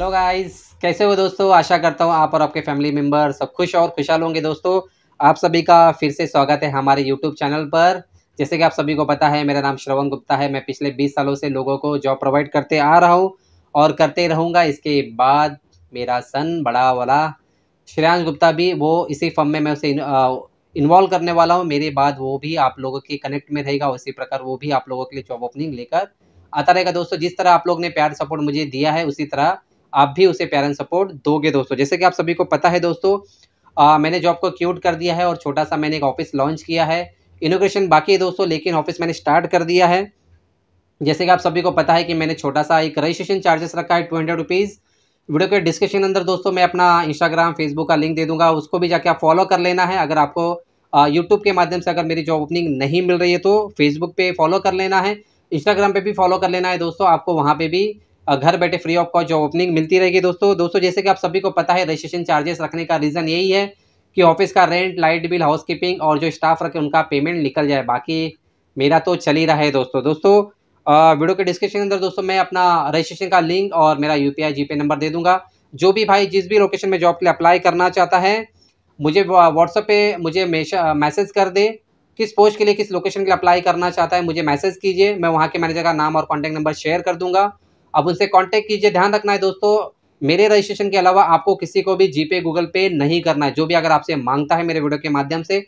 hello guys कैसे हो दोस्तों आशा करता हूँ आप और आपके फैमिली मेम्बर सब खुश और खुशहाल होंगे दोस्तों आप सभी का फिर से स्वागत है हमारे यूट्यूब चैनल पर जैसे कि आप सभी को पता है मेरा नाम श्रवण गुप्ता है मैं पिछले 20 सालों से लोगों को जॉब प्रोवाइड करते आ रहा हूँ और करते रहूँगा इसके बाद मेरा सन बड़ा वाला श्रेयांश गुप्ता भी वो इसी फर्म में मैं उसे इन्वॉल्व करने वाला हूँ मेरे बाद वो भी आप लोगों के कनेक्ट में रहेगा उसी प्रकार वो भी आप लोगों के लिए जॉब ओपनिंग लेकर आता रहेगा दोस्तों जिस तरह आप लोग ने प्यार सपोर्ट मुझे दिया है उसी तरह आप भी उसे पेरेंट सपोर्ट दोगे दोस्तों जैसे कि आप सभी को पता है दोस्तों आ, मैंने जॉब को क्यूट कर दिया है और छोटा सा मैंने एक ऑफिस लॉन्च किया है इनोग्रेशन बाकी है दोस्तों लेकिन ऑफिस मैंने स्टार्ट कर दिया है जैसे कि आप सभी को पता है कि मैंने छोटा सा एक रजिस्ट्रेशन चार्जेस रखा है टू हंड्रेड रुपीज़ वीडियो के डिस्क्रिप्शन अंदर दोस्तों मैं अपना इंस्टाग्राम फेसबुक का लिंक दे दूंगा उसको भी जाके आप फॉलो कर लेना है अगर आपको यूट्यूब के माध्यम से अगर मेरी जॉब ओपनिंग नहीं मिल रही है तो फेसबुक पे फॉलो कर लेना है इंस्टाग्राम पे भी फॉलो कर लेना है दोस्तों आपको वहाँ पे भी घर बैठे free of cost job opening मिलती रहेगी दोस्तों दोस्तों जैसे कि आप सभी को पता है रजिस्ट्रेशन चार्जेस रखने का रीज़न यही है कि ऑफिस का रेंट लाइट बिल हाउसकीपिंग और जो स्टाफ रखे उनका पेमेंट निकल जाए बाकी मेरा तो चल ही रहा है दोस्तों दोस्तों वीडियो के डिस्क्रिप्शन के अंदर दोस्तों मैं अपना रजिस्ट्रेशन का लिंक और मेरा यू पी नंबर दे दूँगा जो भी भाई जिस भी लोकेशन में जॉब के लिए अप्लाई करना चाहता है मुझे व्हाट्सअप पर मुझे मैसेज कर दे किस पोस्ट के लिए किस लोकेशन के लिए अप्लाई करना चाहता है मुझे मैसेज कीजिए मैं वहाँ के मैनेजर का नाम और कॉन्टैक्ट नंबर शेयर कर दूँगा अब उनसे कॉन्टेक्ट कीजिए ध्यान रखना है दोस्तों मेरे रजिस्ट्रेशन के अलावा आपको किसी को भी जीपे गूगल पे नहीं करना है जो भी अगर आपसे मांगता है मेरे वीडियो के माध्यम से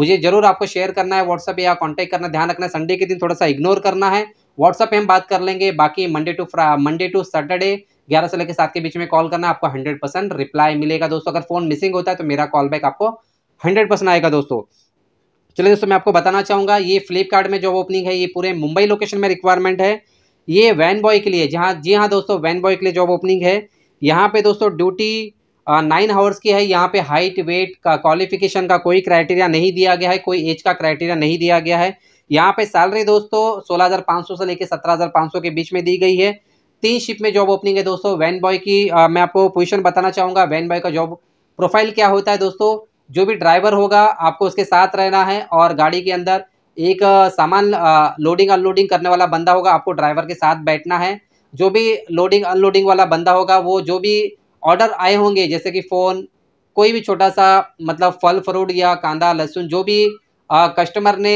मुझे जरूर आपको शेयर करना है व्हाट्सअप या कांटेक्ट करना ध्यान रखना है संडे के दिन थोड़ा सा इग्नोर करना है व्हाट्सअप पे हम बात कर लेंगे बाकी Monday to Monday to Saturday ग्यारह से लेकर सात के बीच में कॉल करना आपको हंड्रेड परसेंट रिप्लाई मिलेगा दोस्तों अगर फोन मिसिंग होता है तो मेरा कॉल बैक आपको हंड्रेड परसेंट आएगा दोस्तों चलिए दोस्तों मैं आपको बताना चाहूंगा ये फ्लिपकार्ट में जॉब ओपनिंग है ये पूरे मुंबई लोकेशन में रिक्वायरमेंट है ये वैन बॉय के लिए जहाँ जी हाँ दोस्तों वैन बॉय के लिए जॉब ओपनिंग है यहाँ पे दोस्तों ड्यूटी नाइन हावर्स की है यहाँ पे हाइट वेट का क्वालिफिकेशन का कोई क्राइटेरिया नहीं दिया गया है कोई एज का क्राइटेरिया नहीं दिया गया है यहाँ पे सैलरी दोस्तों सोलह से लेकर सत्रह के बीच में दी गई है तीन शिप में जॉब ओपनिंग है दोस्तों वैन बॉय की आ, मैं आपको पोजिशन बताना चाहूँगा वैन बॉय का जॉब प्रोफाइल क्या होता है दोस्तों जो भी ड्राइवर होगा आपको उसके साथ रहना है और गाड़ी के अंदर एक सामान लोडिंग अनलोडिंग करने वाला बंदा होगा आपको ड्राइवर के साथ बैठना है जो भी लोडिंग अनलोडिंग वाला बंदा होगा वो जो भी ऑर्डर आए होंगे जैसे कि फ़ोन कोई भी छोटा सा मतलब फल फ्रूट या कांदा लहसुन जो भी आ, कस्टमर ने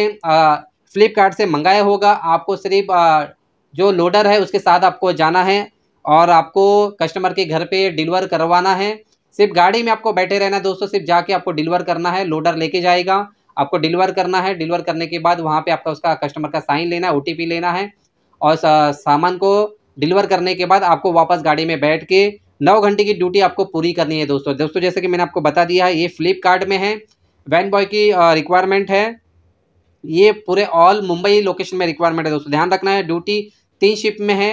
फ्लिपकार्ट से मंगाया होगा आपको सिर्फ जो लोडर है उसके साथ आपको जाना है और आपको कस्टमर के घर पे डिलीवर करवाना है सिर्फ गाड़ी में आपको बैठे रहना है दोस्तों सिर्फ जाके आपको डिलीवर करना है लोडर लेके जाएगा आपको डिलीवर करना है डिलीवर करने के बाद वहाँ पे आपका उसका कस्टमर का साइन लेना है ओ लेना है और सामान को डिलीवर करने के बाद आपको वापस गाड़ी में बैठ के नौ घंटे की ड्यूटी आपको पूरी करनी है दोस्तों दोस्तों जैसे कि मैंने आपको बता दिया है ये फ्लिपकार्ट में है वैन बॉय की रिक्वायरमेंट है ये पूरे ऑल मुंबई लोकेशन में रिक्वायरमेंट है दोस्तों ध्यान रखना है ड्यूटी तीन शिफ्ट में है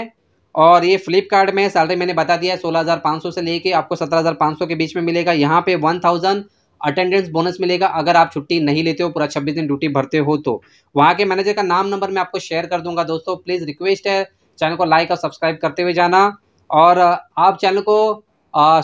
और ये फ्लिपकार्ट में सैलरी मैंने बता दिया है सोलह हज़ार पाँच सौ से लेके आपको सत्रह हज़ार पाँच सौ के बीच में मिलेगा यहाँ पे वन थाउजेंड अटेंडेंस बोनस मिलेगा अगर आप छुट्टी नहीं लेते हो पूरा छब्बीस दिन ड्यूटी भरते हो तो वहाँ के मैनेजर का नाम नंबर मैं आपको शेयर कर दूंगा दोस्तों प्लीज़ रिक्वेस्ट है चैनल को लाइक और सब्सक्राइब करते हुए जाना और आप चैनल को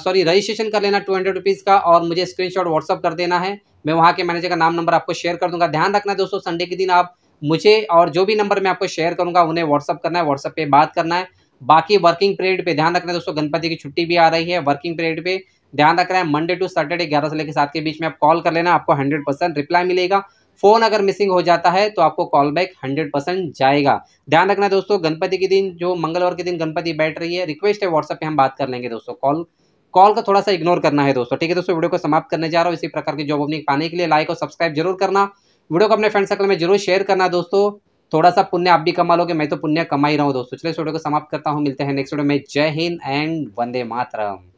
सॉरी रजिस्ट्रेशन कर लेना टू हंड्रेड रुपीज़ का और मुझे स्क्रीन शॉट व्हाट्सअप कर देना है मैं वहाँ के मैनेजर का नाम नंबर आपको शेयर कर दूंगा ध्यान रखना दोस्तों संडे के दिन आप मुझे और जो भी नंबर मैं आपको शेयर करूँगा उन्हें व्हाट्सअप करना है व्हाट्सअप पर बात करना है बाकी वर्किंग पीरियड पे ध्यान रखना दोस्तों गणपति की छुट्टी भी आ रही है वर्किंग पीरियड पे ध्यान रखना है मंडे टू सैटरडे ग्यारह से लेकर सात के बीच में आप कॉल कर लेना आपको हंड्रेड परसेंट रिप्लाई मिलेगा फोन अगर मिसिंग हो जाता है तो आपको कॉल बैक हंड्रेड परसेंट जाएगा ध्यान रखना दोस्तों गणपति के दिन जो मंगलवार के दिन गणपति बैठ रही है रिक्वेस्ट है व्हाट्सएप पे हम बात कर लेंगे दोस्तों कॉल कॉल का थोड़ा सा इग्नोर करना है दोस्तों ठीक है दोस्तों वीडियो को समाप्त करने जा रहा हूँ इसी प्रकार की जॉब अपनी पाने के लिए लाइक और सब्सक्राइब जरूर करना वीडियो को अपने फ्रेंड सर्कल में जरूर शेयर करना दोस्तों थोड़ा सा पुण्य आप भी कमा लोगे मैं तो पुण्य कमा ही रहा हूँ दोस्तों चलिए वीडियो को समाप्त करता हूँ मिलते हैं नेक्स्ट वीडियो में जय हिंद एंड वंदे मातरम